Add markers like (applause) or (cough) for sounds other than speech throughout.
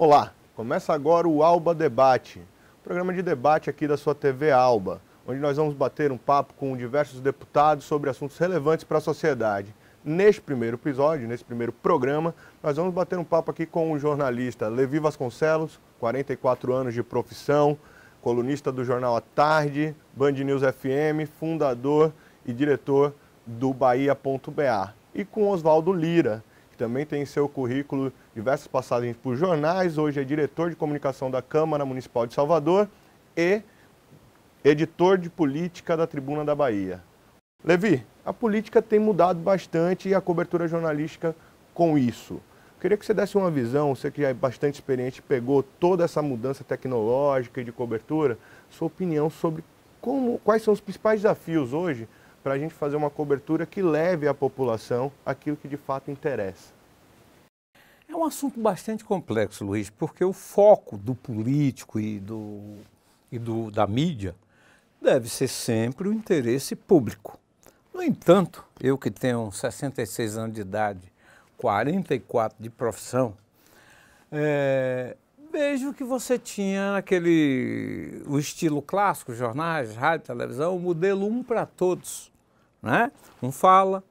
Olá, começa agora o Alba Debate, programa de debate aqui da sua TV Alba, onde nós vamos bater um papo com diversos deputados sobre assuntos relevantes para a sociedade. Neste primeiro episódio, nesse primeiro programa, nós vamos bater um papo aqui com o jornalista Levi Vasconcelos, 44 anos de profissão, colunista do jornal A Tarde, Band News FM, fundador e diretor do Bahia.ba. E com Oswaldo Lira, também tem em seu currículo diversas passagens por jornais, hoje é diretor de comunicação da Câmara Municipal de Salvador e editor de política da Tribuna da Bahia. Levi, a política tem mudado bastante e a cobertura jornalística com isso. Queria que você desse uma visão, você que já é bastante experiente, pegou toda essa mudança tecnológica e de cobertura, sua opinião sobre como, quais são os principais desafios hoje para a gente fazer uma cobertura que leve à população aquilo que de fato interessa. É um assunto bastante complexo, Luiz, porque o foco do político e, do, e do, da mídia deve ser sempre o interesse público. No entanto, eu que tenho 66 anos de idade, 44 de profissão, é, vejo que você tinha aquele o estilo clássico, jornais, rádio, televisão, o modelo um para todos. Né? Um fala,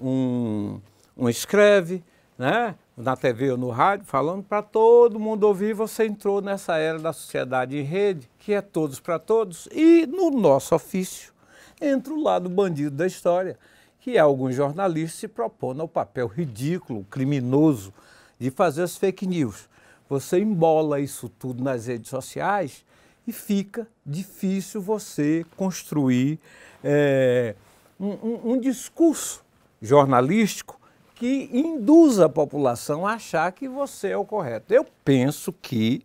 um, um escreve, né? na TV ou no rádio, falando para todo mundo ouvir, você entrou nessa era da sociedade em rede, que é todos para todos, e no nosso ofício entra o lado bandido da história, que é alguns jornalistas se propondo ao papel ridículo, criminoso, de fazer as fake news. Você embola isso tudo nas redes sociais e fica difícil você construir. É, um, um, um discurso jornalístico que induz a população a achar que você é o correto. Eu penso que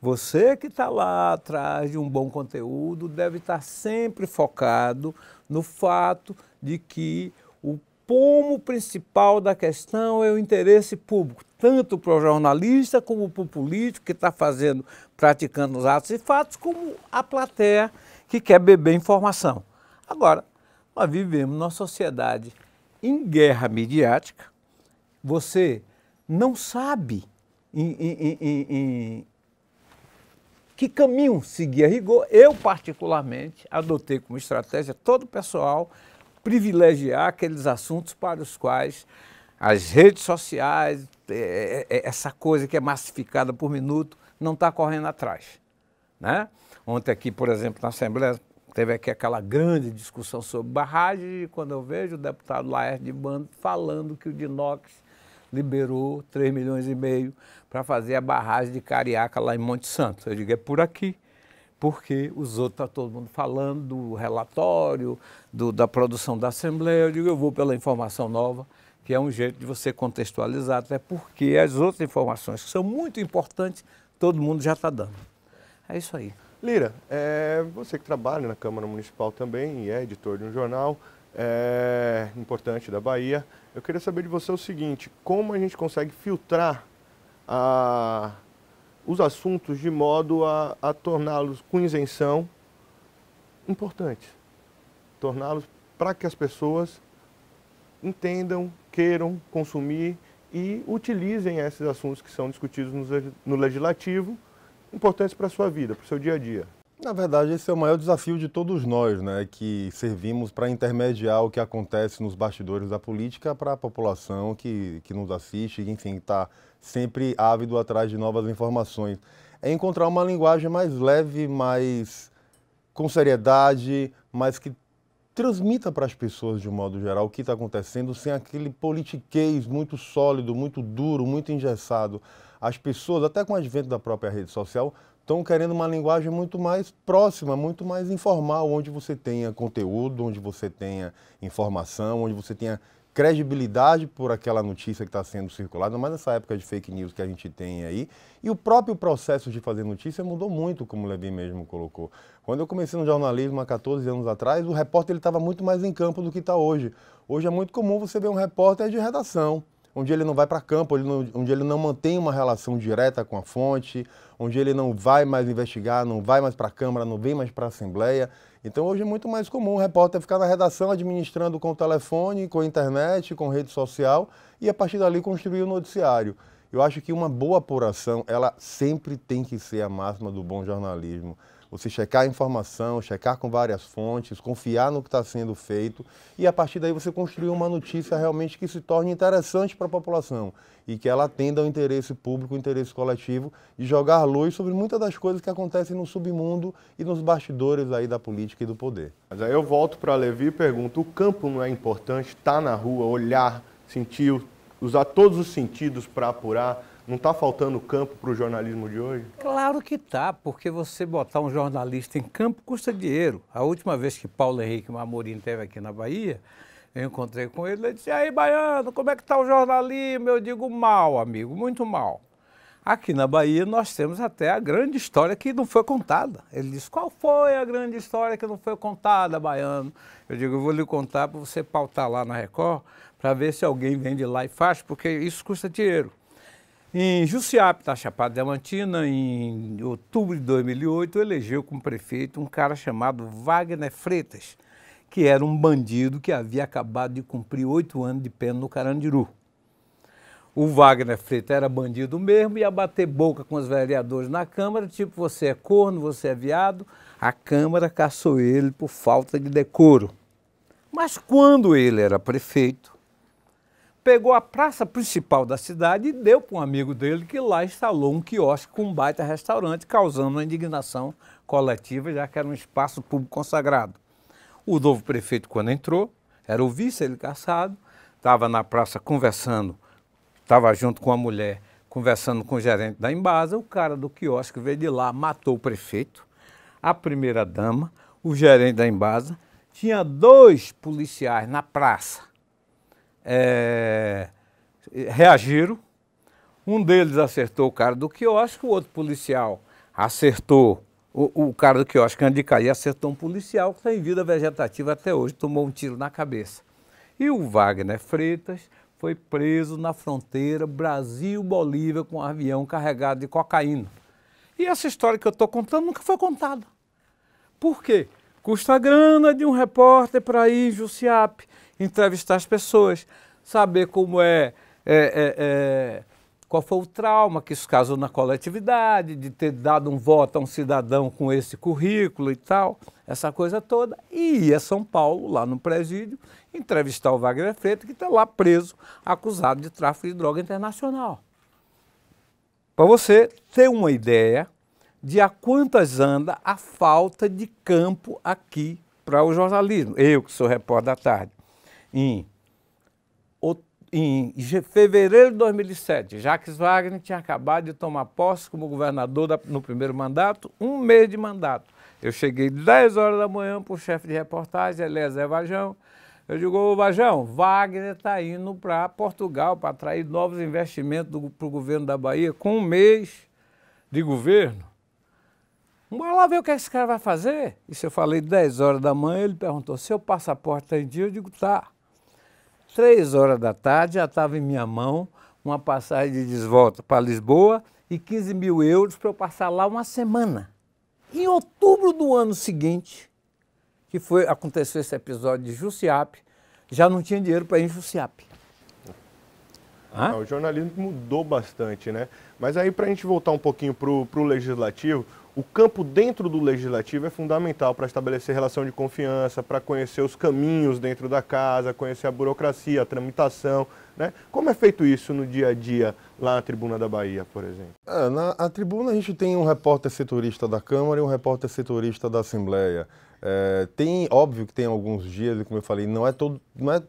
você que está lá atrás de um bom conteúdo deve estar tá sempre focado no fato de que o pomo principal da questão é o interesse público, tanto para o jornalista como para o político que está fazendo, praticando os atos e fatos, como a plateia que quer beber informação. Agora, nós vivemos numa sociedade em guerra midiática, você não sabe em, em, em, que caminho seguir a rigor. Eu, particularmente, adotei como estratégia todo o pessoal privilegiar aqueles assuntos para os quais as redes sociais, é, é, é, essa coisa que é massificada por minuto, não está correndo atrás. Né? Ontem aqui, por exemplo, na Assembleia Teve aqui aquela grande discussão sobre barragem, e quando eu vejo o deputado Laerte de Bando falando que o Dinox liberou 3 milhões e meio para fazer a barragem de Cariaca lá em Monte Santo. Eu digo, é por aqui, porque os outros, está todo mundo falando do relatório, do, da produção da Assembleia. Eu digo, eu vou pela informação nova, que é um jeito de você contextualizar, até porque as outras informações que são muito importantes, todo mundo já está dando. É isso aí. Lira, é, você que trabalha na Câmara Municipal também e é editor de um jornal é, importante da Bahia, eu queria saber de você o seguinte: como a gente consegue filtrar a, os assuntos de modo a, a torná-los com isenção importantes? Torná-los para que as pessoas entendam, queiram consumir e utilizem esses assuntos que são discutidos no, no legislativo importantes para a sua vida, para o seu dia a dia. Na verdade, esse é o maior desafio de todos nós, né, que servimos para intermediar o que acontece nos bastidores da política para a população que, que nos assiste, enfim, está sempre ávido atrás de novas informações. É encontrar uma linguagem mais leve, mais com seriedade, mas que transmita para as pessoas, de um modo geral, o que está acontecendo, sem aquele politiquês muito sólido, muito duro, muito engessado as pessoas, até com o advento da própria rede social, estão querendo uma linguagem muito mais próxima, muito mais informal, onde você tenha conteúdo, onde você tenha informação, onde você tenha credibilidade por aquela notícia que está sendo circulada, mas nessa época de fake news que a gente tem aí. E o próprio processo de fazer notícia mudou muito, como o Levin mesmo colocou. Quando eu comecei no jornalismo há 14 anos atrás, o repórter estava muito mais em campo do que está hoje. Hoje é muito comum você ver um repórter de redação onde ele não vai para campo, onde, não, onde ele não mantém uma relação direta com a fonte, onde ele não vai mais investigar, não vai mais para a Câmara, não vem mais para a Assembleia. Então hoje é muito mais comum o repórter ficar na redação administrando com o telefone, com a internet, com rede social e a partir dali construir o um noticiário. Eu acho que uma boa apuração, ela sempre tem que ser a máxima do bom jornalismo você checar a informação, checar com várias fontes, confiar no que está sendo feito e a partir daí você construir uma notícia realmente que se torne interessante para a população e que ela atenda ao interesse público, ao interesse coletivo e jogar luz sobre muitas das coisas que acontecem no submundo e nos bastidores aí da política e do poder. Mas aí eu volto para Levi e pergunto, o campo não é importante, estar tá na rua, olhar, sentir, usar todos os sentidos para apurar não está faltando campo para o jornalismo de hoje? Claro que está, porque você botar um jornalista em campo custa dinheiro. A última vez que Paulo Henrique Mamorim esteve aqui na Bahia, eu encontrei com ele, ele disse, aí, Baiano, como é que está o jornalismo? Eu digo, mal, amigo, muito mal. Aqui na Bahia nós temos até a grande história que não foi contada. Ele disse, qual foi a grande história que não foi contada, Baiano? Eu digo, eu vou lhe contar para você pautar lá na Record, para ver se alguém vem de lá e faz, porque isso custa dinheiro. Em Jussiap, na tá Chapada Diamantina, em outubro de 2008, elegeu como prefeito um cara chamado Wagner Freitas, que era um bandido que havia acabado de cumprir oito anos de pena no Carandiru. O Wagner Freitas era bandido mesmo e ia bater boca com os vereadores na Câmara, tipo, você é corno, você é viado. A Câmara caçou ele por falta de decoro. Mas quando ele era prefeito, pegou a praça principal da cidade e deu para um amigo dele que lá instalou um quiosque com um baita restaurante, causando uma indignação coletiva, já que era um espaço público consagrado. O novo prefeito, quando entrou, era o vice, ele caçado, estava na praça conversando, estava junto com a mulher, conversando com o gerente da Embasa, o cara do quiosque veio de lá, matou o prefeito, a primeira-dama, o gerente da Embasa, tinha dois policiais na praça é, reagiram. Um deles acertou o cara do quiosque, o outro policial acertou o, o cara do quiosque antes de cair, acertou um policial que está em vida vegetativa até hoje, tomou um tiro na cabeça. E o Wagner Freitas foi preso na fronteira Brasil-Bolívia com um avião carregado de cocaína. E essa história que eu estou contando nunca foi contada. Por quê? Custa grana de um repórter para ir em Jussiape, entrevistar as pessoas, saber como é, é, é, é qual foi o trauma que isso causou na coletividade, de ter dado um voto a um cidadão com esse currículo e tal, essa coisa toda. E ia a São Paulo, lá no presídio, entrevistar o Wagner Freitas, que está lá preso, acusado de tráfico de droga internacional. Para você ter uma ideia de a quantas anda a falta de campo aqui para o jornalismo. Eu, que sou repórter da tarde. Em, em fevereiro de 2007, Jacques Wagner tinha acabado de tomar posse como governador da, no primeiro mandato, um mês de mandato. Eu cheguei 10 horas da manhã para o chefe de reportagem, Eliezer Vajão. Eu digo, ô Vajão, Wagner está indo para Portugal para atrair novos investimentos para o governo da Bahia com um mês de governo. Vamos lá ver o que esse cara vai fazer. Isso eu falei 10 horas da manhã, ele perguntou, seu passaporte está em dia? Eu digo, tá. Três horas da tarde já estava em minha mão uma passagem de desvolta para Lisboa e 15 mil euros para eu passar lá uma semana. Em outubro do ano seguinte, que foi aconteceu esse episódio de Jussiap, já não tinha dinheiro para ir em Jussiap. Ah, o jornalismo mudou bastante, né? Mas aí, para a gente voltar um pouquinho para o legislativo, o campo dentro do legislativo é fundamental para estabelecer relação de confiança, para conhecer os caminhos dentro da casa, conhecer a burocracia, a tramitação. Né? Como é feito isso no dia a dia lá na Tribuna da Bahia, por exemplo? É, na a tribuna a gente tem um repórter setorista da Câmara e um repórter setorista da Assembleia. É, tem, óbvio que tem alguns dias, como eu falei, não é todo. Não é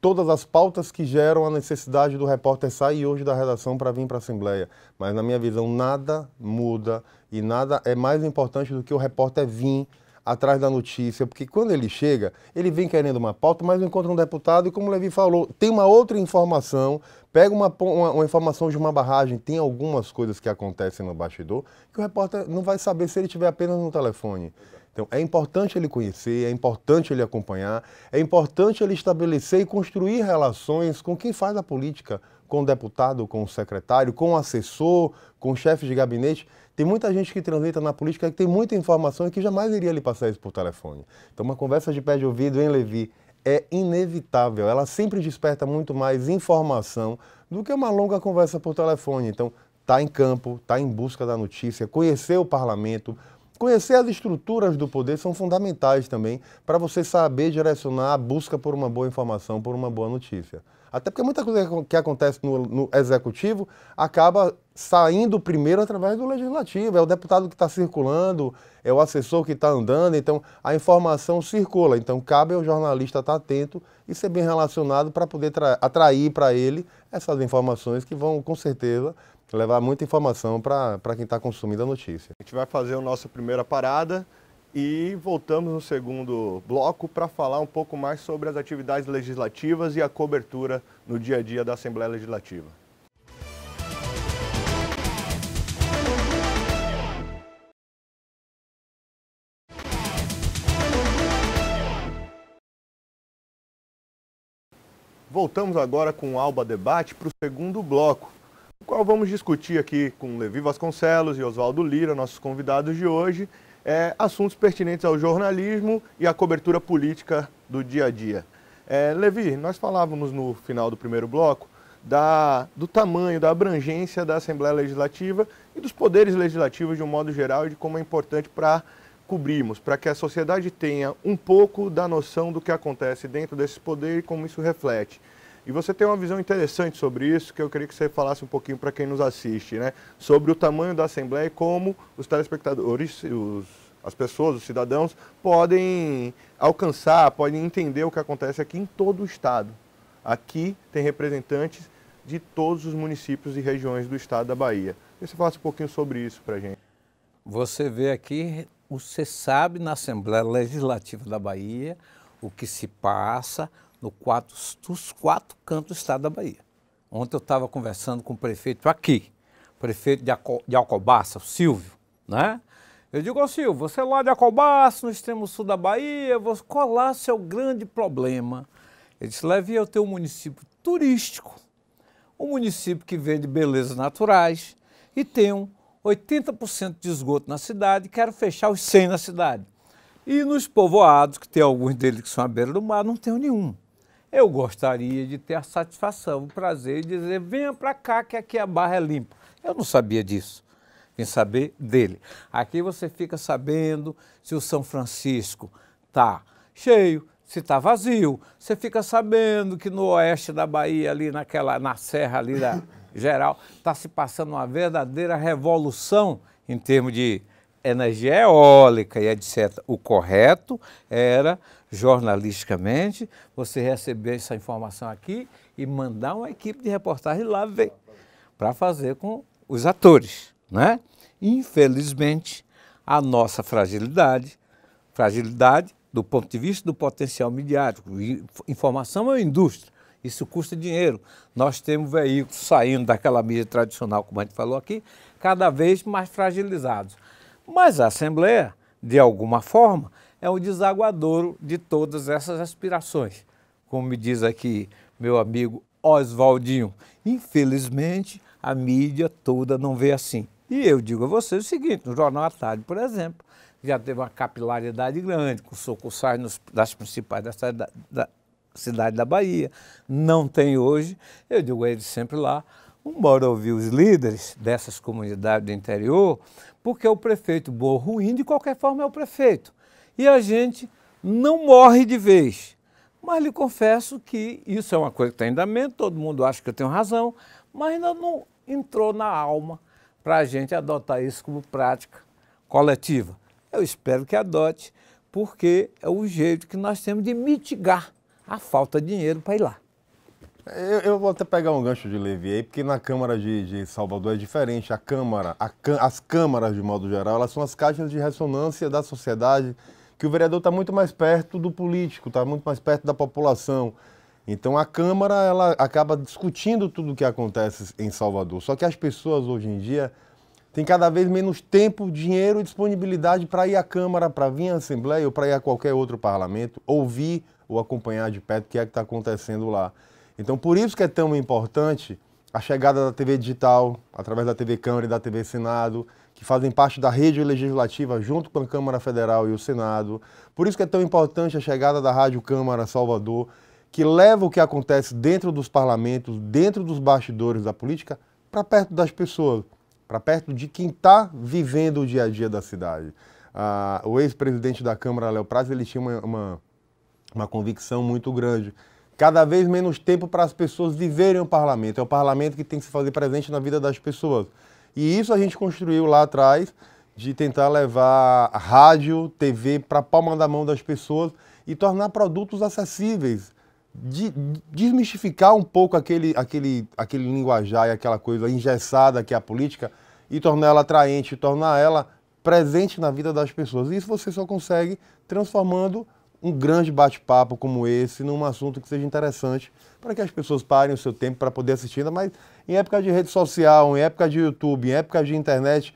todas as pautas que geram a necessidade do repórter sair hoje da redação para vir para a Assembleia. Mas, na minha visão, nada muda e nada é mais importante do que o repórter vir atrás da notícia, porque quando ele chega, ele vem querendo uma pauta, mas encontra um deputado e, como o Levi falou, tem uma outra informação, pega uma, uma, uma, informação de uma barragem, tem algumas coisas que acontecem no bastidor que o repórter não vai saber se ele tiver apenas no telefone. Então, é importante ele conhecer, é importante ele acompanhar, é importante ele estabelecer e construir relações com quem faz a política com deputado, com secretário, com assessor, com chefe de gabinete. Tem muita gente que transita na política que tem muita informação e que jamais iria lhe passar isso por telefone. Então, uma conversa de pé de ouvido em Levi é inevitável. Ela sempre desperta muito mais informação do que uma longa conversa por telefone. Então, está em campo, está em busca da notícia, conhecer o parlamento, Conhecer as estruturas do poder são fundamentais também para você saber direcionar a busca por uma boa informação, por uma boa notícia. Até porque muita coisa que acontece no, no executivo acaba saindo primeiro através do legislativo. É o deputado que está circulando, é o assessor que está andando, então a informação circula. Então cabe ao jornalista estar tá atento e ser bem relacionado para poder atrair para ele essas informações que vão, com certeza, levar muita informação para quem está consumindo a notícia. A gente vai fazer a nossa primeira parada e voltamos no segundo bloco para falar um pouco mais sobre as atividades legislativas e a cobertura no dia a dia da Assembleia Legislativa. Voltamos agora com o Alba Debate para o segundo bloco, o qual vamos discutir aqui com Levi Vasconcelos e Oswaldo Lira, nossos convidados de hoje, é, assuntos pertinentes ao jornalismo e à cobertura política do dia a dia. É, Levi, nós falávamos no final do primeiro bloco da, do tamanho, da abrangência da Assembleia Legislativa e dos poderes legislativos de um modo geral e de como é importante para cobrirmos, para que a sociedade tenha um pouco da noção do que acontece dentro desse poder e como isso reflete. E você tem uma visão interessante sobre isso, que eu queria que você falasse um pouquinho para quem nos assiste, né? Sobre o tamanho da Assembleia e como os telespectadores, os, as pessoas, os cidadãos, podem alcançar, podem entender o que acontece aqui em todo o Estado. Aqui tem representantes de todos os municípios e regiões do Estado da Bahia. que você falasse um pouquinho sobre isso para a gente. Você vê aqui, você sabe na Assembleia Legislativa da Bahia o que se passa, no quatro, dos quatro cantos do estado da Bahia. Ontem eu estava conversando com o prefeito aqui, prefeito de, Aco, de Alcobaça, o Silvio, né? Eu digo ao Silvio, você é lá de Alcobaça, no extremo sul da Bahia, qual é seu grande problema? Ele disse, leve eu ter um município turístico, um município que vende belezas naturais e tem um 80% de esgoto na cidade, quero fechar os 100 na cidade. E nos povoados, que tem alguns deles que são à beira do mar, não tem nenhum. Eu gostaria de ter a satisfação, o prazer de dizer: venha para cá que aqui a barra é limpa. Eu não sabia disso. Vim saber dele. Aqui você fica sabendo se o São Francisco está cheio, se está vazio. Você fica sabendo que no oeste da Bahia, ali naquela, na serra ali da (laughs) geral, está se passando uma verdadeira revolução em termos de energia eólica e etc. O correto era jornalisticamente, você receber essa informação aqui e mandar uma equipe de reportagem lá ver, para fazer com os atores. Né? Infelizmente, a nossa fragilidade, fragilidade do ponto de vista do potencial midiático, informação é uma indústria, isso custa dinheiro. Nós temos veículos saindo daquela mídia tradicional, como a gente falou aqui, cada vez mais fragilizados. Mas a Assembleia, de alguma forma, é o desaguadouro de todas essas aspirações. Como me diz aqui meu amigo Oswaldinho, infelizmente a mídia toda não vê assim. E eu digo a vocês o seguinte: no Jornal à Tarde, por exemplo, já teve uma capilaridade grande, com sucursais nos, das principais da, cidade da, cidade da Bahia. Não tem hoje, eu digo a eles sempre lá, embora ouvir os líderes dessas comunidades do interior, porque o prefeito bom ou ruim, de qualquer forma, é o prefeito e a gente não morre de vez. Mas lhe confesso que isso é uma coisa que está em andamento, todo mundo acha que eu tenho razão, mas ainda não entrou na alma para a gente adotar isso como prática coletiva. Eu espero que adote, porque é o jeito que nós temos de mitigar a falta de dinheiro para ir lá. Eu, eu, vou até pegar um gancho de Levi aí, porque na Câmara de, de Salvador é diferente. A Câmara, a, as câmaras, de modo geral, elas são as caixas de ressonância da sociedade, que o vereador está muito mais perto do político, está muito mais perto da população. Então a Câmara ela acaba discutindo tudo o que acontece em Salvador. Só que as pessoas hoje em dia têm cada vez menos tempo, dinheiro e disponibilidade para ir à Câmara, para vir à Assembleia ou para ir a qualquer outro parlamento, ouvir ou acompanhar de perto o que é que está acontecendo lá. Então por isso que é tão importante a chegada da TV digital, através da TV Câmara e da TV Senado, que fazem parte da rede legislativa junto com a Câmara Federal e o Senado. Por isso que é tão importante a chegada da Rádio Câmara Salvador, que leva o que acontece dentro dos parlamentos, dentro dos bastidores da política, para perto das pessoas, para perto de quem está vivendo o dia a dia da cidade. Ah, o ex-presidente da Câmara, Léo Prats, ele tinha uma, uma, uma convicção muito grande cada vez menos tempo para as pessoas viverem o parlamento. É o parlamento que tem que se fazer presente na vida das pessoas. E isso a gente construiu lá atrás de tentar levar rádio, TV para a palma da mão das pessoas e tornar produtos acessíveis, de, de desmistificar um pouco aquele, aquele, aquele linguajar e aquela coisa engessada que é a política e tornar ela atraente, tornar ela presente na vida das pessoas. E isso você só consegue transformando um grande bate-papo como esse num assunto que seja interessante para que as pessoas parem o seu tempo para poder assistir, ainda mais em época de rede social, em época de YouTube, em época de internet,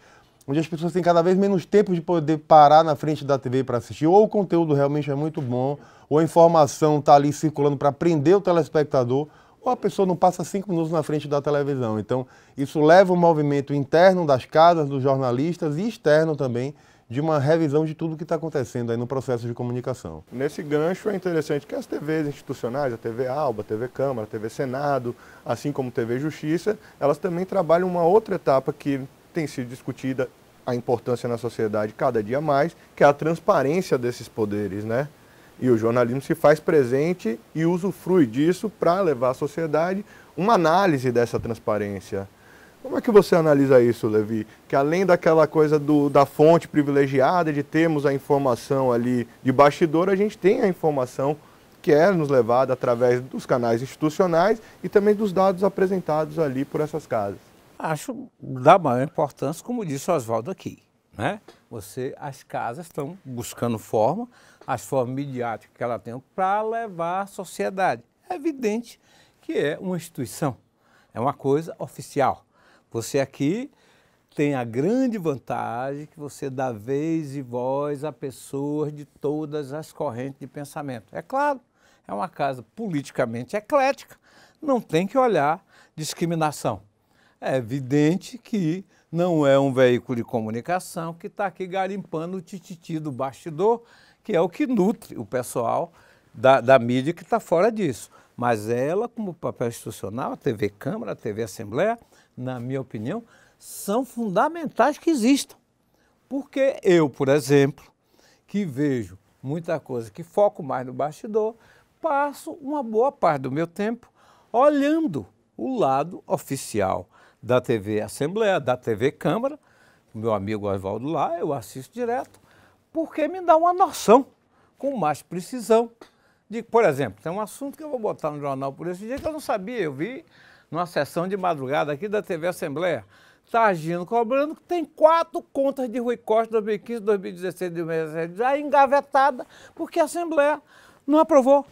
onde as pessoas têm cada vez menos tempo de poder parar na frente da TV para assistir, ou o conteúdo realmente é muito bom, ou a informação está ali circulando para prender o telespectador, ou a pessoa não passa cinco minutos na frente da televisão. Então, isso leva o um movimento interno das casas, dos jornalistas e externo também, de uma revisão de tudo que está acontecendo aí no processo de comunicação. Nesse gancho é interessante que as TVs institucionais, a TV Alba, a TV Câmara, a TV Senado, assim como a TV Justiça, elas também trabalham uma outra etapa que tem sido discutida a importância na sociedade cada dia mais, que é a transparência desses poderes, né? E o jornalismo se faz presente e usufrui disso para levar à sociedade uma análise dessa transparência. Como é que você analisa isso, Levi? Que além daquela coisa do, da fonte privilegiada, de termos a informação ali de bastidor, a gente tem a informação que é nos levada através dos canais institucionais e também dos dados apresentados ali por essas casas. Acho da maior importância, como disse o Oswaldo aqui. Né? Você, as casas estão buscando forma, as formas midiáticas que elas têm para levar a sociedade. É evidente que é uma instituição, é uma coisa oficial. Você aqui tem a grande vantagem que você dá vez e voz a pessoas de todas as correntes de pensamento. É claro, é uma casa politicamente eclética, não tem que olhar discriminação. É evidente que não é um veículo de comunicação que está aqui garimpando o tititi do bastidor, que é o que nutre o pessoal da, da mídia que está fora disso. Mas ela, como papel institucional, a TV Câmara, a TV Assembleia, na minha opinião, são fundamentais que existam. Porque eu, por exemplo, que vejo muita coisa, que foco mais no bastidor, passo uma boa parte do meu tempo olhando o lado oficial da TV Assembleia, da TV Câmara, meu amigo Oswaldo lá, eu assisto direto, porque me dá uma noção com mais precisão. De, por exemplo, tem um assunto que eu vou botar no jornal por esse dia que eu não sabia, eu vi numa sessão de madrugada aqui da TV Assembleia, tá agindo, cobrando que tem quatro contas de Rui Costa 2015, 2016, 2017, já engavetada, porque a Assembleia não aprovou.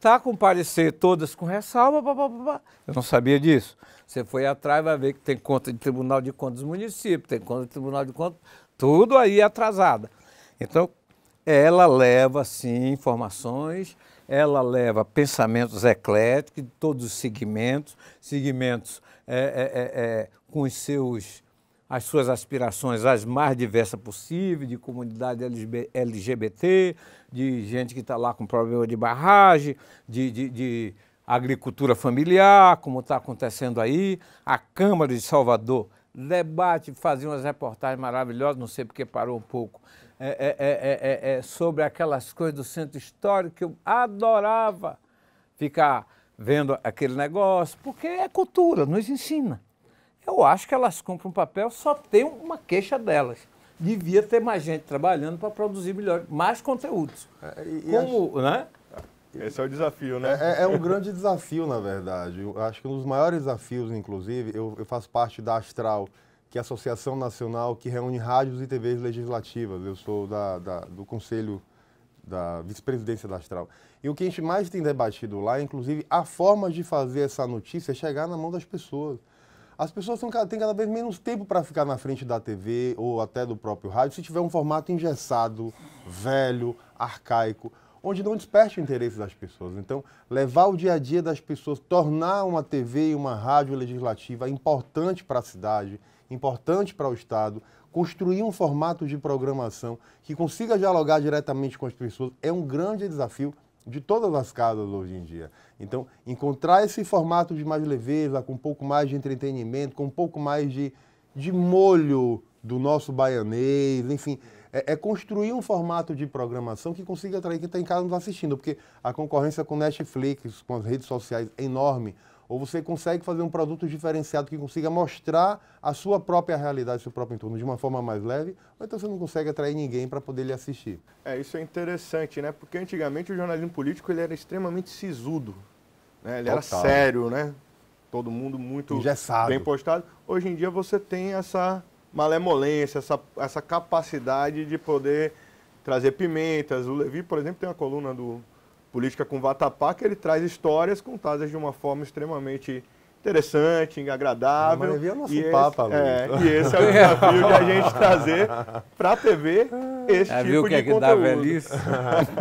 Tá com parecer todas com ressalva, eu não sabia disso. Você foi atrás, vai ver que tem conta de Tribunal de Contas do município, tem conta de Tribunal de Contas, tudo aí atrasada. Então, ela leva, sim, informações ela leva pensamentos ecléticos de todos os segmentos, segmentos é, é, é, é, com os seus, as suas aspirações as mais diversas possíveis, de comunidade LGBT, de gente que está lá com problema de barragem, de, de, de agricultura familiar, como está acontecendo aí. A Câmara de Salvador debate, fazia umas reportagens maravilhosas, não sei porque parou um pouco, é é, é, é, é, sobre aquelas coisas do centro histórico que eu adorava ficar vendo aquele negócio, porque é cultura, nos ensina. Eu acho que elas cumprem um papel, só tem uma queixa delas. Devia ter mais gente trabalhando para produzir melhor, mais conteúdos. E, Como, e né? Esse é o desafio, né? É, é, um grande desafio, na verdade. Eu acho que um dos maiores desafios, inclusive, eu, eu faço parte da Astral, que é a associação nacional que reúne rádios e TVs legislativas. Eu sou da, da do conselho da vice-presidência da Astral. E o que a gente mais tem debatido lá é, inclusive, a forma de fazer essa notícia é chegar na mão das pessoas. As pessoas têm cada vez menos tempo para ficar na frente da TV ou até do próprio rádio se tiver um formato engessado, velho, arcaico, onde não desperte o interesse das pessoas. Então, levar o dia a dia das pessoas, tornar uma TV e uma rádio legislativa importante para a cidade, importante para o Estado, construir um formato de programação que consiga dialogar diretamente com as pessoas é um grande desafio de todas as casas hoje em dia. Então, encontrar esse formato de mais leveza, com um pouco mais de entretenimento, com um pouco mais de, de molho do nosso baianês, enfim, é, é construir um formato de programação que consiga atrair quem está em casa nos assistindo, porque a concorrência com Netflix, com as redes sociais é enorme ou você consegue fazer um produto diferenciado que consiga mostrar a sua própria realidade, seu próprio entorno de uma forma mais leve, ou então você não consegue atrair ninguém para poder lhe assistir. É, isso é interessante, né? Porque antigamente o jornalismo político ele era extremamente sisudo, né? Ele Total. era sério, né? Todo mundo muito Engessado. bem postado. Hoje em dia você tem essa malemolência, essa, essa capacidade de poder trazer pimentas. O Levi, por exemplo, tem uma coluna do Política com Vatapá, que ele traz histórias contadas de uma forma extremamente interessante, agradável. Mas é o nosso e papo, é, E esse é o desafio que a gente trazer para a TV esse é, tipo viu de que é que dá velhice? (laughs)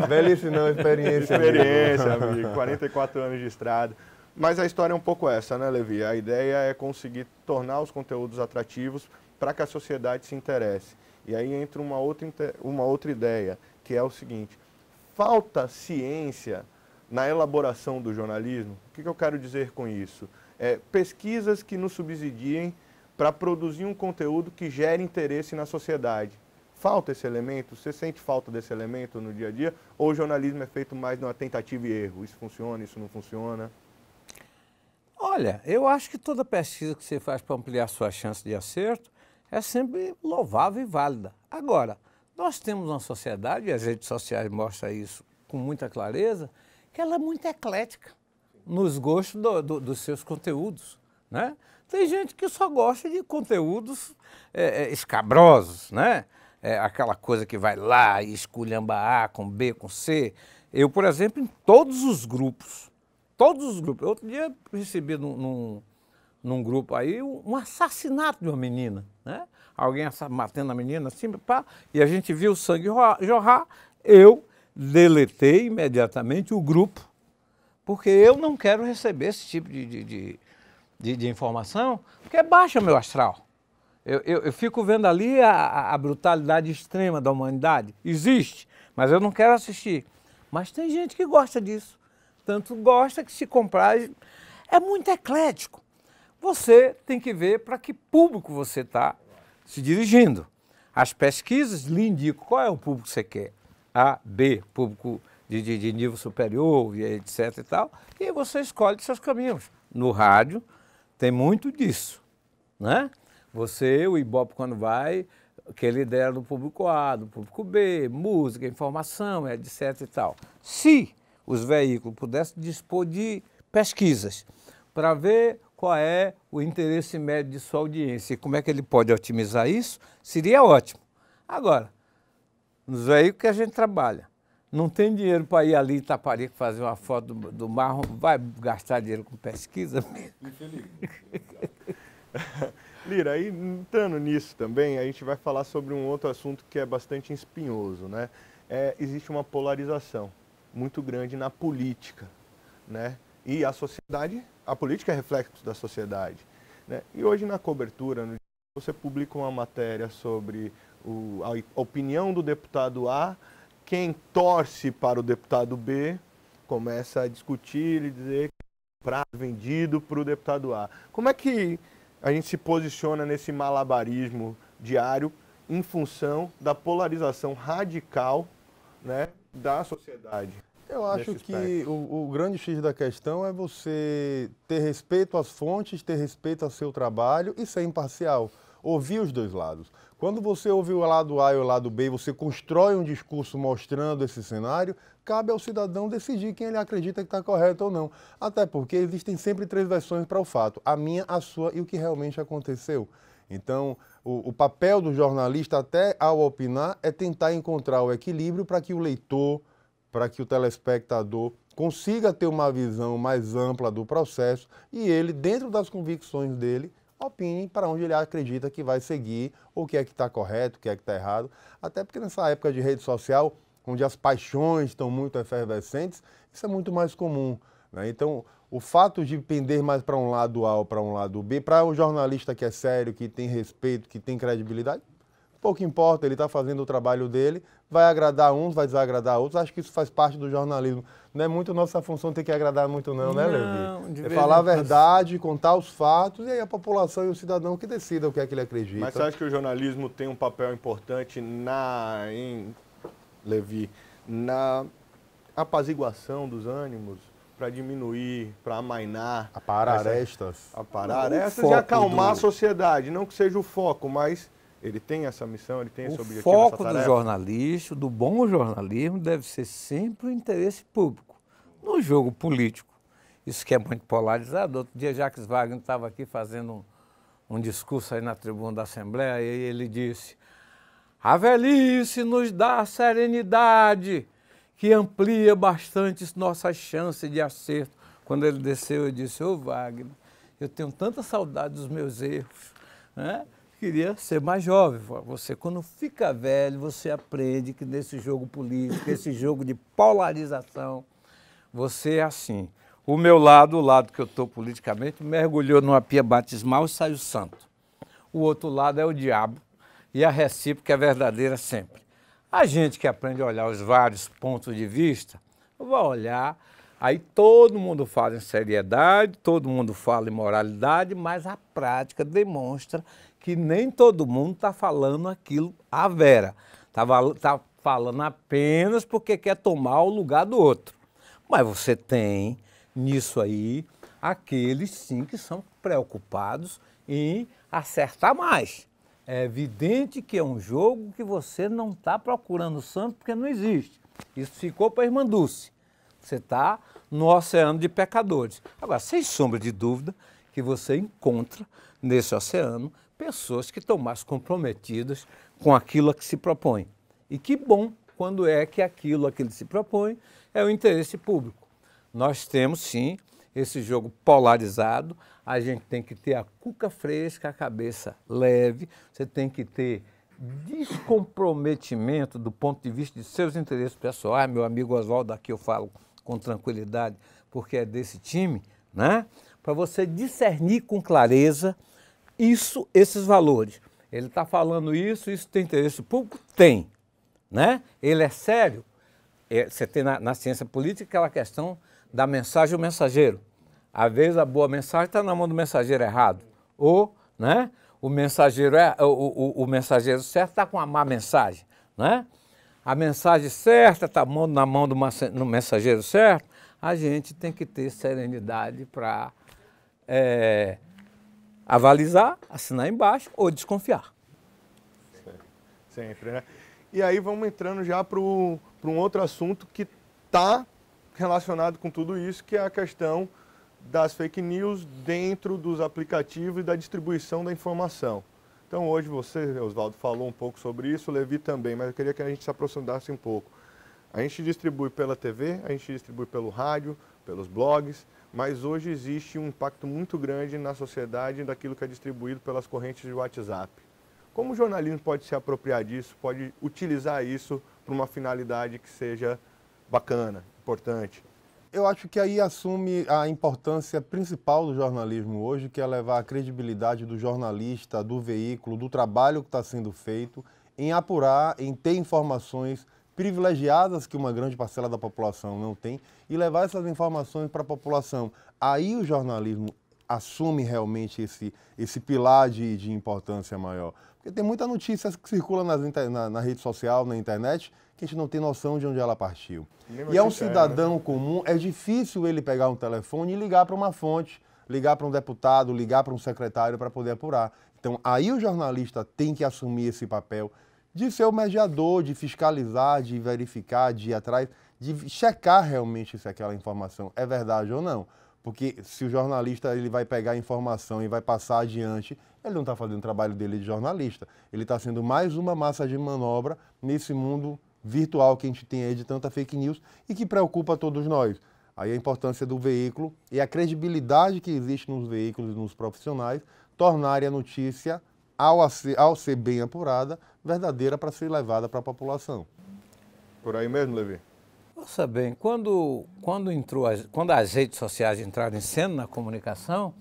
velhice não, experiência. Experiência, amigo. amigo. 44 anos de estrada. Mas a história é um pouco essa, né, Levi? A ideia é conseguir tornar os conteúdos atrativos para que a sociedade se interesse. E aí entra uma outra, uma outra ideia, que é o seguinte: falta ciência na elaboração do jornalismo. O que, que eu quero dizer com isso? É, pesquisas que nos subsidiem para produzir um conteúdo que gere interesse na sociedade. Falta esse elemento? Você sente falta desse elemento no dia a dia? Ou o jornalismo é feito mais numa tentativa e erro? Isso funciona, isso não funciona? Olha, eu acho que toda pesquisa que você faz para ampliar sua chance de acerto é sempre louvável e válida. Agora, nós temos uma sociedade, e as redes sociais mostram isso com muita clareza, que ela é muito eclética nos gostos do, do, dos seus conteúdos. Né? Tem gente que só gosta de conteúdos é, é escabrosos, né? É aquela coisa que vai lá e esculhamba A com B, com C. Eu, por exemplo, em todos os grupos, todos os grupos. Outro dia recebi num, num, num grupo aí um assassinato de uma menina, né? alguém matando a menina, assim, pá, e a gente viu o sangue jorrar. Eu deletei imediatamente o grupo, porque eu não quero receber esse tipo de, de, de, de informação, porque é baixa meu astral. Eu, eu, eu, fico vendo ali a, a brutalidade extrema da humanidade. Existe, mas eu não quero assistir. Mas tem gente que gosta disso. Tanto gosta que se comprar. É muito eclético. Você tem que ver para que público você está se dirigindo. As pesquisas lhe indicam qual é o público que você quer. A, B, público de, de, de nível superior, etc e tal. E você escolhe seus caminhos. No rádio tem muito disso, né? Você, o Ibope, quando vai, que ele lidera do público A, do público B, música, informação, etc e tal. Se os veículos pudessem dispor de pesquisas para ver qual é o interesse médio de sua audiência e como é que ele pode otimizar isso, seria ótimo. Agora, nos veículos que a gente trabalha, não tem dinheiro para ir ali em Itaparica fazer uma foto do, do marrom, vai gastar dinheiro com pesquisa? (laughs) Lira, aí entrando nisso também, a gente vai falar sobre um outro assunto que é bastante espinhoso, né? É, existe uma polarização muito grande na política, né? E a sociedade, a política é reflexo da sociedade. Né? E hoje na cobertura, no você publica uma matéria sobre o, a opinião do deputado A, quem torce para o deputado B começa a discutir e dizer comprado, vendido para o deputado A. Como é que a gente se posiciona nesse malabarismo diário em função da polarização radical né, da sociedade? Eu acho que o, o, grande X da questão é você ter respeito às fontes, ter respeito ao seu trabalho e ser imparcial. Ouvir os dois lados. Quando você ouve o lado A e o lado B, você constrói um discurso mostrando esse cenário, cabe ao cidadão decidir quem ele acredita que está correto ou não. Até porque existem sempre três versões para o fato: a minha, a sua e o que realmente aconteceu. Então, o, o, papel do jornalista, até ao opinar, é tentar encontrar o equilíbrio para que o leitor, para que o telespectador consiga ter uma visão mais ampla do processo e ele, dentro das convicções dele, opine para onde ele acredita que vai seguir, ou o que é que está correto, o que é que está errado. Até porque nessa época de rede social, onde as paixões estão muito efervescentes, isso é muito mais comum. Né? Então, o fato de pender mais para um lado A ou para um lado B, para o um jornalista que é sério, que tem respeito, que tem credibilidade, pouco importa, ele está fazendo o trabalho dele, vai agradar uns, vai desagradar outros. Acho que isso faz parte do jornalismo. Não é muito nossa função ter que agradar muito, não, né, não, de É falar a verdade, contar os fatos, e aí a população e o cidadão que decida o que é que ele acredita. Mas você acha que o jornalismo tem um papel importante na, em, Levi, na apaziguação dos ânimos? para diminuir, para amainar. Aparar arestas. Aparar arestas e acalmar do... a sociedade. Não que seja o foco, mas ele tem essa missão, ele tem o esse objetivo. O foco do jornalista, do bom jornalismo, deve ser sempre o interesse público. No jogo político, isso que é muito polarizado. Outro dia, Jacques Wagner estava aqui fazendo um, um discurso aí na tribuna da Assembleia e ele disse: A velhice nos dá serenidade, que amplia bastante nossas chances de acerto. Quando ele desceu, eu disse: Ô oh, Wagner, eu tenho tanta saudade dos meus erros. Né? queria ser mais jovem. Você, quando fica velho, você aprende que nesse jogo político, esse jogo de polarização, você é assim. O meu lado, o lado que eu estou politicamente, mergulhou numa pia batismal e saiu santo. O outro lado é o diabo e a recíproca é verdadeira sempre. A gente que aprende a olhar os vários pontos de vista, vai olhar, aí todo mundo fala em seriedade, todo mundo fala em moralidade, mas a prática demonstra que nem todo mundo está falando aquilo à vera. Está tá falando apenas porque quer tomar o lugar do outro. Mas você tem nisso aí aqueles sim que são preocupados em acertar mais. É evidente que é um jogo que você não está procurando santo porque não existe. Isso ficou para a irmã Dulce. Você está no oceano de pecadores. Agora, sem sombra de dúvida que você encontra nesse oceano pessoas que estão mais comprometidas com aquilo a que se propõe. E que bom quando é que aquilo a que ele se propõe é o interesse público. Nós temos, sim, esse jogo polarizado, a gente tem que ter a cuca fresca, a cabeça leve, você tem que ter descomprometimento do ponto de vista de seus interesses pessoais. Ah, meu amigo Oswaldo, aqui eu falo com tranquilidade, porque é desse time, né? Para você discernir com clareza isso, esses valores. Ele está falando isso, isso tem interesse público? Tem. Né? Ele é sério? É, você tem na, na, ciência política aquela questão da mensagem o mensageiro. Às vezes a boa mensagem está na mão do mensageiro errado. Ou né, o, mensageiro é, o, o, o mensageiro certo está com a má mensagem. Né? A mensagem certa está na mão do, do mensageiro certo. A gente tem que ter serenidade para é, avalizar, assinar embaixo ou desconfiar. Sempre, né? E aí vamos entrando já para um outro assunto que está relacionado com tudo isso, que é a questão das fake news dentro dos aplicativos e da distribuição da informação. Então hoje você, Oswaldo, falou um pouco sobre isso, Levi também, mas eu queria que a gente se aprofundasse um pouco. A gente distribui pela TV, a gente distribui pelo rádio, pelos blogs, mas hoje existe um impacto muito grande na sociedade daquilo que é distribuído pelas correntes de WhatsApp. Como o jornalismo pode se apropriar disso, pode utilizar isso para uma finalidade que seja bacana, importante? Eu acho que aí assume a importância principal do jornalismo hoje, que é levar a credibilidade do jornalista, do veículo, do trabalho que está sendo feito, em apurar, em ter informações privilegiadas que uma grande parcela da população não tem e levar essas informações para a população. Aí o jornalismo assume realmente esse, esse pilar de, de importância maior. Porque tem muita notícia que circula nas, na, na, rede social, na internet, que a gente não tem noção de onde ela partiu. e é um né? cidadão é, né? comum, é difícil ele pegar um telefone e ligar para uma fonte, ligar para um deputado, ligar para um secretário para poder apurar. Então aí o jornalista tem que assumir esse papel de ser o mediador, de fiscalizar, de verificar, de ir atrás, de checar realmente se aquela informação é verdade ou não. Porque se o jornalista ele vai pegar a informação e vai passar adiante, ele não está fazendo o trabalho dele de jornalista. Ele está sendo mais uma massa de manobra nesse mundo virtual que a gente tem aí de tanta fake news e que preocupa todos nós. Aí a importância do veículo e a credibilidade que existe nos veículos e nos profissionais tornarem a notícia ao ser, ao ser bem apurada, verdadeira para ser levada para a população. Por aí mesmo, Levi? Nossa, bem, quando, quando, entrou quando as redes sociais entraram em cena na comunicação,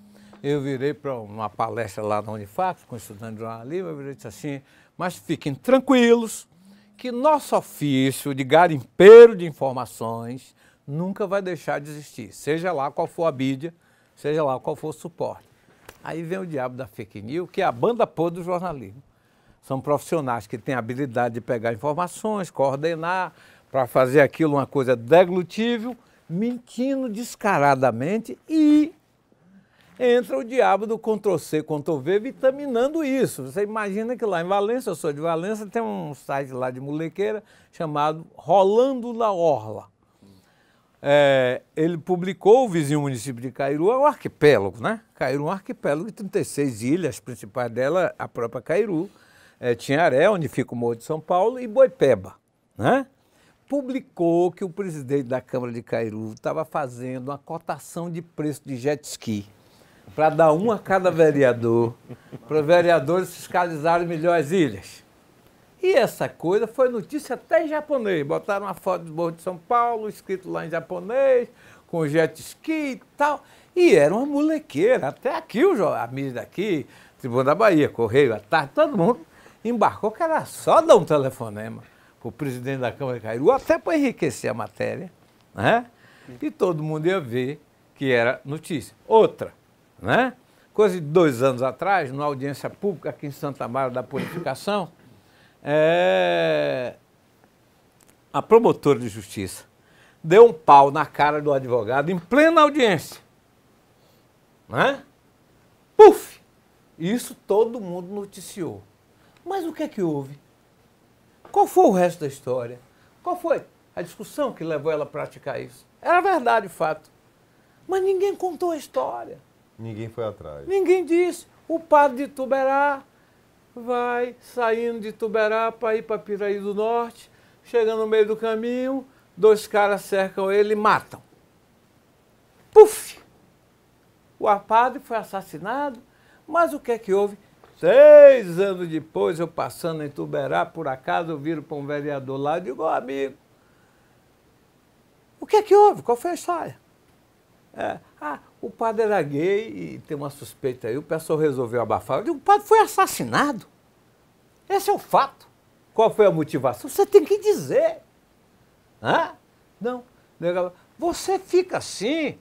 eu virei para uma palestra lá na Unifax, com estudante de jornalismo, eu virei e disse assim, mas fiquem tranquilos que nosso ofício de garimpeiro de informações nunca vai deixar de existir, seja lá qual for a mídia, seja lá qual for o suporte. Aí vem o diabo da fake news, que é a banda podre do jornalismo. São profissionais que têm a habilidade de pegar informações, coordenar, para fazer aquilo uma coisa deglutível, mentindo descaradamente e entra o diabo do Ctrl-C, Ctrl-V vitaminando isso. Você imagina que lá em Valência, eu sou de Valência, tem um site lá de molequeira chamado Rolando na Orla é, ele publicou o vizinho município de Cairu, é um arquipélago, né? Cairu é um arquipélago de 36 ilhas, as principal dela a própria Cairu, é, Tinharé, onde fica o Morro de São Paulo, e Boipeba, né? Publicou que o presidente da Câmara de Cairu estava fazendo uma cotação de preço de jet ski para dar um a cada vereador, para os vereadores fiscalizarem melhor as ilhas. E essa coisa foi notícia até em japonês. Botaram uma foto do Morro de São Paulo, escrito lá em japonês, com jet ski e tal. E era uma molequeira. Até aqui, o a mídia daqui, Tribuna da Bahia, Correio, a tarde, todo mundo embarcou que era só dar um telefonema para o presidente da Câmara de Cairu, até para enriquecer a matéria. Né? E todo mundo ia ver que era notícia. Outra, né? coisa de dois anos atrás, numa audiência pública aqui em Santa Maria da Purificação, é... A promotora de justiça deu um pau na cara do advogado em plena audiência. Né? Puf! Isso todo mundo noticiou. Mas o que é que houve? Qual foi o resto da história? Qual foi a discussão que levou ela a praticar isso? Era verdade, o fato. Mas ninguém contou a história. Ninguém foi atrás. Ninguém disse. O padre de Tuberá, vai saindo de Tuberá para ir para Piraí do Norte, chegando no meio do caminho, dois caras cercam ele e matam. Puf! O padre foi assassinado, mas o que é que houve? Seis anos depois, eu passando em Tuberá, por acaso eu viro para um vereador lá e digo, amigo, o que é que houve? Qual foi a história? É, ah, o padre era gay e tem uma suspeita aí. O pessoal resolveu abafar. Eu digo, o padre foi assassinado. Esse é o fato. Qual foi a motivação? Você tem que dizer. Hã? Não. Você fica assim,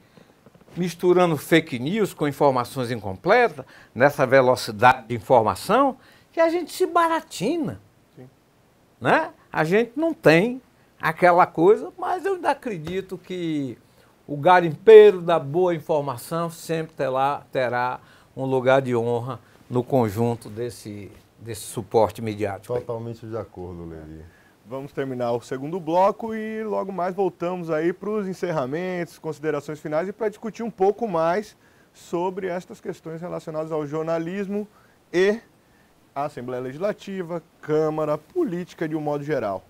misturando fake news com informações incompletas, nessa velocidade de informação, que a gente se baratina. Sim. Né? A gente não tem aquela coisa, mas eu ainda acredito que o garimpeiro da boa informação sempre terá, terá um lugar de honra no conjunto desse, desse suporte mediático. Totalmente de acordo, Leiria. Vamos terminar o segundo bloco e logo mais voltamos aí para os encerramentos, considerações finais e para discutir um pouco mais sobre estas questões relacionadas ao jornalismo e a Assembleia Legislativa, Câmara, política de um modo geral.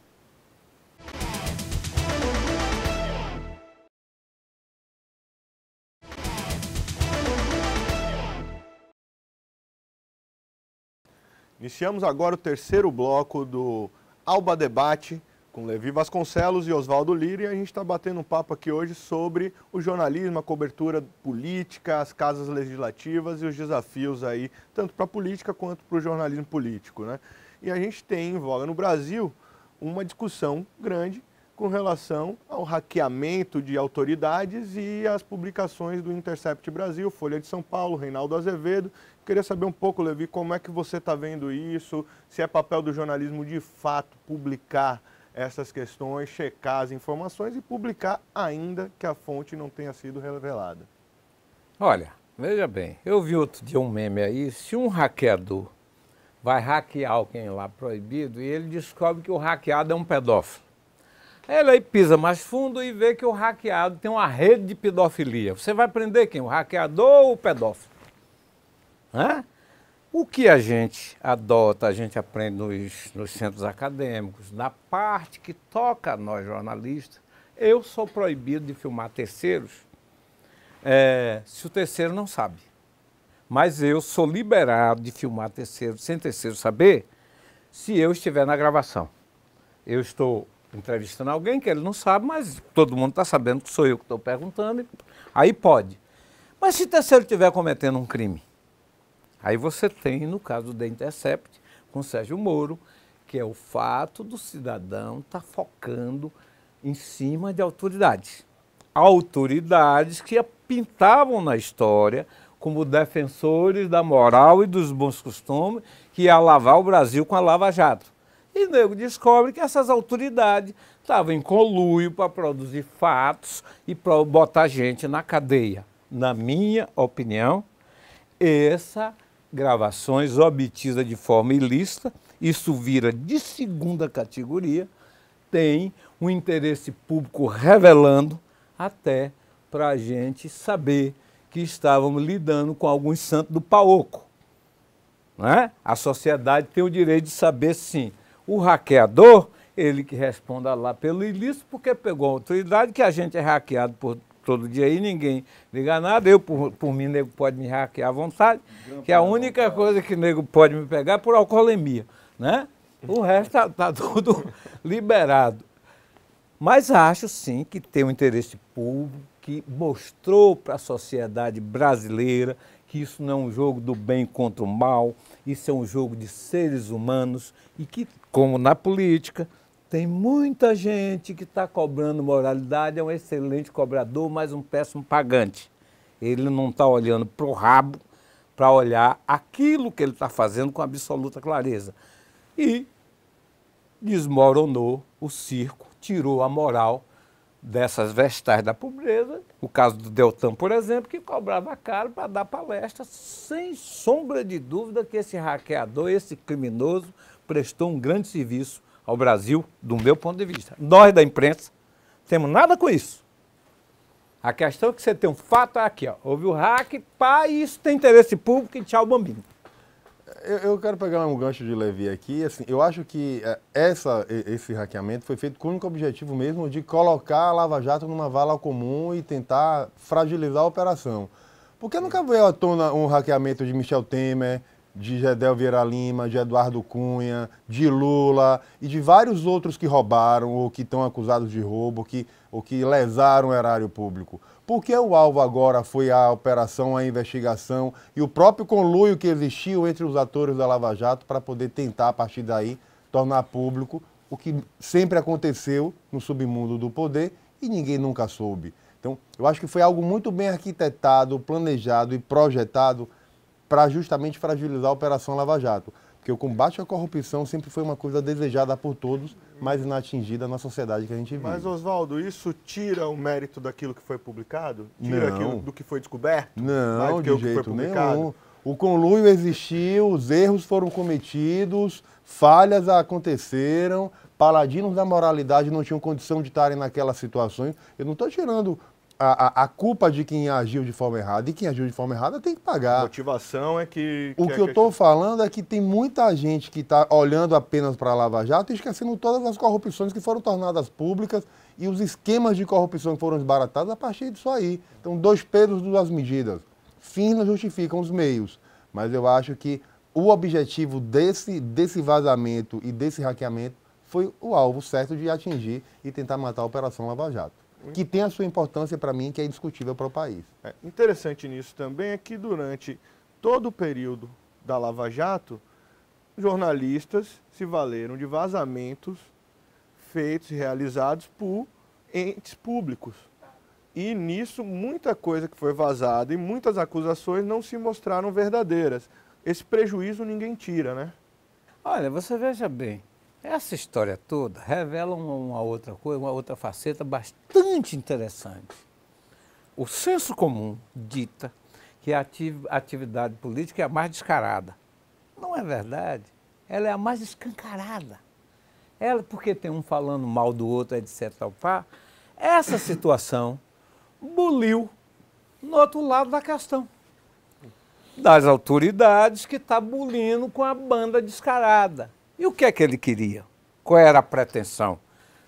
Iniciamos agora o terceiro bloco do Alba Debate com Levi Vasconcelos e Oswaldo Lira e a gente está batendo um papo aqui hoje sobre o jornalismo, a cobertura política, as casas legislativas e os desafios aí, tanto para a política quanto para o jornalismo político. Né? E a gente tem em voga no Brasil uma discussão grande com relação ao hackeamento de autoridades e às publicações do Intercept Brasil, Folha de São Paulo, Reinaldo Azevedo. Queria saber um pouco, Levi, como é que você está vendo isso, se é papel do jornalismo de fato publicar essas questões, checar as informações e publicar ainda que a fonte não tenha sido revelada. Olha, veja bem, eu vi outro dia um meme aí, se um hackeador vai hackear alguém lá proibido e ele descobre que o hackeado é um pedófilo. Ela aí pisa mais fundo e vê que o hackeado tem uma rede de pedofilia. Você vai prender quem? O hackeador ou o pedófilo? Hã? O que a gente adota, a gente aprende nos, nos centros acadêmicos, na parte que toca a nós jornalistas, eu sou proibido de filmar terceiros é, se o terceiro não sabe. Mas eu sou liberado de filmar terceiro sem terceiro saber se eu estiver na gravação. Eu estou entrevistando alguém que ele não sabe, mas todo mundo está sabendo que sou eu que estou perguntando, aí pode. Mas se o terceiro estiver cometendo um crime, aí você tem, no caso da Intercept, com Sérgio Moro, que é o fato do cidadão estar tá focando em cima de autoridades. Autoridades que pintavam na história como defensores da moral e dos bons costumes que ia lavar o Brasil com a Lava Jato. E nego descobre que essas autoridades estavam em conluio para produzir fatos e para botar gente na cadeia. Na minha opinião, essas gravações obtidas de forma ilícita, isso vira de segunda categoria, tem um interesse público revelando até para a gente saber que estávamos lidando com alguns santos do paoco. Né? A sociedade tem o direito de saber, sim, o hackeador, ele que responda lá pelo ilícito, porque pegou a autoridade, que a gente é hackeado por todo dia e ninguém liga nada. Eu, por, por mim, nego pode me hackear à vontade, que é a única coisa que nego pode me pegar é por alcoolemia, né? O resto está tá, tá (laughs) tudo liberado. Mas acho sim que tem um interesse público que mostrou para a sociedade brasileira que isso não é um jogo do bem contra o mal, isso é um jogo de seres humanos e que, como na política, tem muita gente que está cobrando moralidade, é um excelente cobrador, mas um péssimo pagante. Ele não está olhando para o rabo para olhar aquilo que ele está fazendo com absoluta clareza. E desmoronou o circo, tirou a moral dessas vestais da pobreza, o caso do Deltan, por exemplo, que cobrava caro para dar palestra, sem sombra de dúvida que esse hackeador, esse criminoso, prestou um grande serviço ao Brasil, do meu ponto de vista. Nós da imprensa temos nada com isso. A questão é que você tem um fato aqui, ó. Houve o hack, pá, e isso tem interesse público e tchau, bambino. Eu, eu, quero pegar um gancho de Levi aqui. Assim, eu acho que é, essa, esse hackeamento foi feito com o único objetivo mesmo de colocar a Lava Jato numa vala comum e tentar fragilizar a operação. Porque nunca veio à tona um hackeamento de Michel Temer, de Gedel Vieira Lima, de Eduardo Cunha, de Lula e de vários outros que roubaram ou que estão acusados de roubo que, ou que lesaram o erário público. Porque o alvo agora foi a operação, a investigação e o próprio conluio que existiu entre os atores da Lava Jato para poder tentar, a partir daí, tornar público o que sempre aconteceu no submundo do poder e ninguém nunca soube. Então, eu acho que foi algo muito bem arquitetado, planejado e projetado para justamente fragilizar a Operação Lava Jato. Porque o combate à corrupção sempre foi uma coisa desejada por todos, mas inatingida na sociedade que a gente vive. Mas, Oswaldo, isso tira o mérito daquilo que foi publicado? Tira aquilo do que foi descoberto? Não, de jeito nenhum. O conluio existiu, os erros foram cometidos, falhas aconteceram, paladinos da moralidade não tinham condição de estarem naquelas situações. Eu não estou tirando a, a, culpa de quem agiu de forma errada e quem agiu de forma errada tem que pagar. A motivação é que. que o é que, é eu estou falando é que tem muita gente que está olhando apenas para a Lava Jato e esquecendo todas as corrupções que foram tornadas públicas e os esquemas de corrupção que foram desbaratados a partir disso aí. Então, dois pesos, duas medidas. Fins justificam os meios. Mas eu acho que o objetivo desse, desse vazamento e desse hackeamento foi o alvo certo de atingir e tentar matar a Operação Lava Jato que tem a sua importância para mim, que é indiscutível para o país. É, interessante nisso também é que durante todo o período da Lava Jato, jornalistas se valeram de vazamentos feitos e realizados por entes públicos. E nisso, muita coisa que foi vazada e muitas acusações não se mostraram verdadeiras. Esse prejuízo ninguém tira, né? Olha, você veja bem, essa história toda revela uma outra coisa, uma outra faceta bastante interessante. O senso comum dita que a atividade política é a mais descarada. Não é verdade. Ela é a mais escancarada. Ela, porque tem um falando mal do outro, etc. Tal, Essa situação buliu no outro lado da questão. Das autoridades que está bulindo com a banda descarada. E o que é que ele queria? Qual era a pretensão?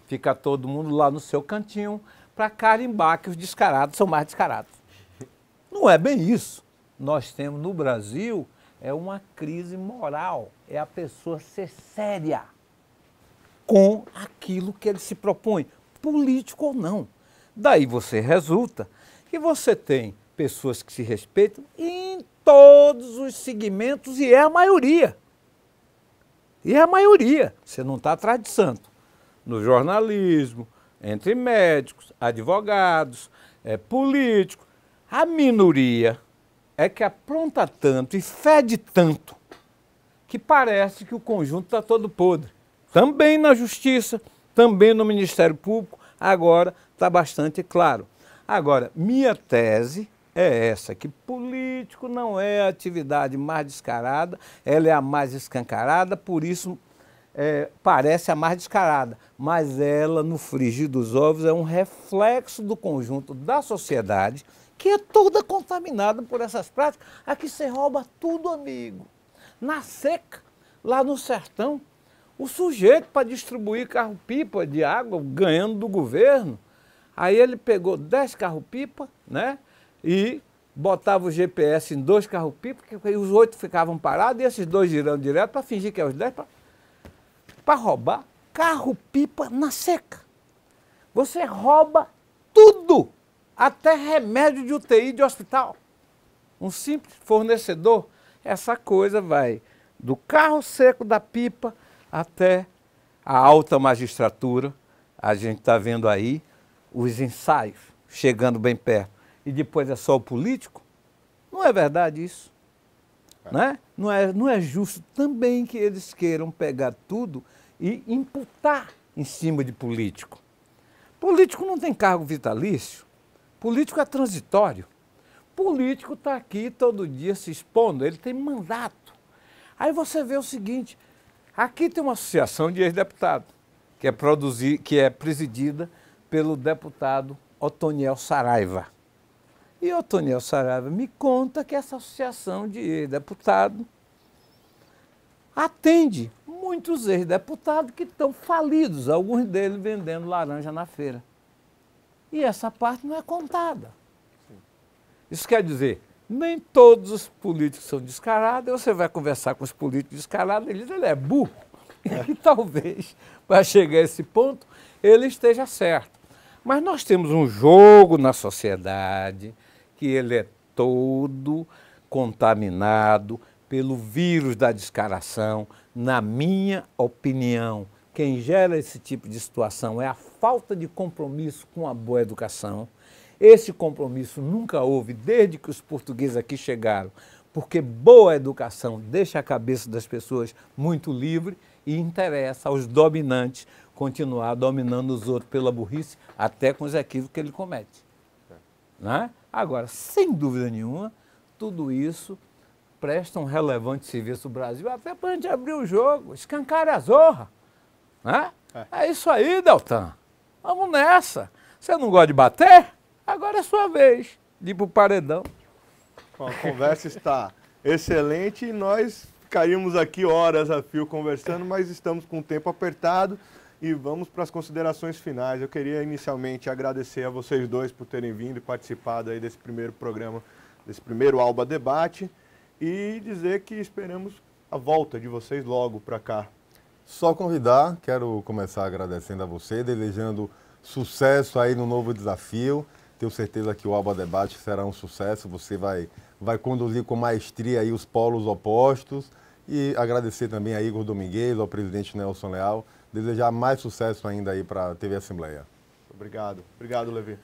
Fica todo mundo lá no seu cantinho para carimbar que os descarados são mais descarados. Não é bem isso. Nós temos no Brasil é uma crise moral, é a pessoa ser séria com aquilo que ele se propõe, político ou não. Daí você resulta que você tem pessoas que se respeitam em todos os segmentos e é a maioria. E é a maioria, você não está atrás de santo. No jornalismo, entre médicos, advogados, é, políticos, a minoria é que apronta tanto e fede tanto que parece que o conjunto está todo podre. Também na justiça, também no Ministério Público, agora está bastante claro. Agora, minha tese é essa, que político não é a atividade mais descarada, ela é a mais escancarada, por isso é, parece a mais descarada, mas ela, no frigir dos ovos, é um reflexo do conjunto da sociedade que é toda contaminada por essas práticas. Aqui você rouba tudo, amigo. Na seca, lá no sertão, o sujeito para distribuir carro-pipa de água, ganhando do governo, aí ele pegou 10 carro-pipa, né? e botava o GPS em dois carros-pipa, e os oito ficavam parados, e esses dois girando direto para fingir que é os dez, para roubar carro-pipa na seca. Você rouba tudo, até remédio de UTI de hospital. Um simples fornecedor, essa coisa vai do carro seco da pipa até a alta magistratura. A gente está vendo aí os ensaios chegando bem perto e depois é só o político? Não é verdade isso. É. Né? Não, é, não é justo também que eles queiram pegar tudo e imputar em cima de político. Político não tem cargo vitalício, político é transitório. Político está aqui todo dia se expondo, ele tem mandato. Aí você vê o seguinte: aqui tem uma associação de ex deputados que, é que é presidida pelo deputado Otoniel Saraiva. E o Toniel Saraiva me conta que essa associação de deputado atende muitos ex-deputados que estão falidos, alguns deles vendendo laranja na feira. E essa parte não é contada. Isso quer dizer, nem todos os políticos são descarados, você vai conversar com os políticos descarados, eles ele é burro. É. (laughs) E talvez, para chegar a esse ponto, ele esteja certo. Mas nós temos um jogo na sociedade, que ele é todo contaminado pelo vírus da descaração. Na minha opinião, quem gera esse tipo de situação é a falta de compromisso com a boa educação. Esse compromisso nunca houve desde que os portugueses aqui chegaram, porque boa educação deixa a cabeça das pessoas muito livre e interessa aos dominantes continuar dominando os outros pela burrice, até com os equívocos que ele comete. Né? Agora, sem dúvida nenhuma, tudo isso presta um relevante serviço ao Brasil, até para a gente abrir o jogo, escancar a zorra. Né? É. é isso aí, Deltan. Vamos nessa. Você não gosta de bater? Agora é sua vez de ir para o paredão. Bom, a conversa está excelente e nós ficaríamos aqui horas a fio conversando, mas estamos com o tempo apertado e vamos para as considerações finais. Eu queria inicialmente agradecer a vocês dois por terem vindo e participado aí desse primeiro programa, desse primeiro Alba Debate e dizer que esperamos a volta de vocês logo para cá. Só convidar, quero começar agradecendo a você, desejando sucesso aí no novo desafio. Tenho certeza que o Alba Debate será um sucesso. Você vai, vai conduzir com maestria aí os polos opostos. E agradecer também a Igor Domingues, ao presidente Nelson Leal, desejar mais sucesso ainda aí para a TV Assembleia. Obrigado. Obrigado, Levi.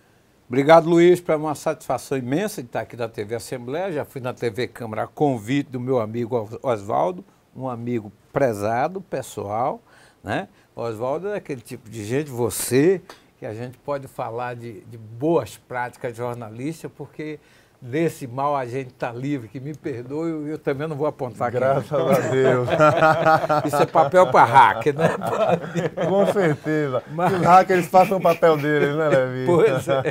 Obrigado, Luiz. Para uma satisfação imensa de estar aqui na TV Assembleia. Já fui na TV Câmara a convite do meu amigo Oswaldo, um amigo prezado, pessoal. Né? Oswaldo é aquele tipo de gente, você, que a gente pode falar de, de boas práticas jornalísticas, porque desse mal a gente está livre, que me perdoe, eu, eu também não vou apontar Graças aqui. É. Graças a Deus. (laughs) Isso é papel para hacker, né? (laughs) Com certeza. Mas... Os hackers passam o papel deles, né, Levi? (laughs) Pois é.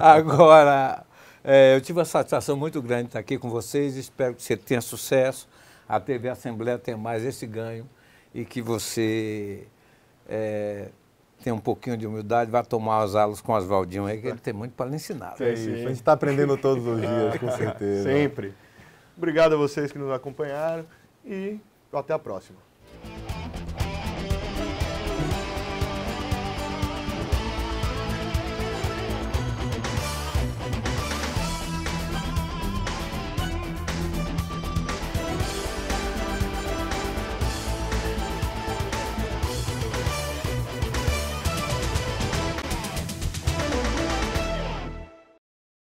Agora, é, eu tive uma satisfação muito grande de estar aqui com vocês, espero que você tenha sucesso, a TV Assembleia tenha mais esse ganho e que você é, tem um pouquinho de humildade, vai tomar as aulas com o Oswaldinho aí, que ele tem muito para lhe ensinar. Né? É isso. A gente está aprendendo todos os dias, com (laughs) certeza. Sempre. Obrigado a vocês que nos acompanharam e até a próxima.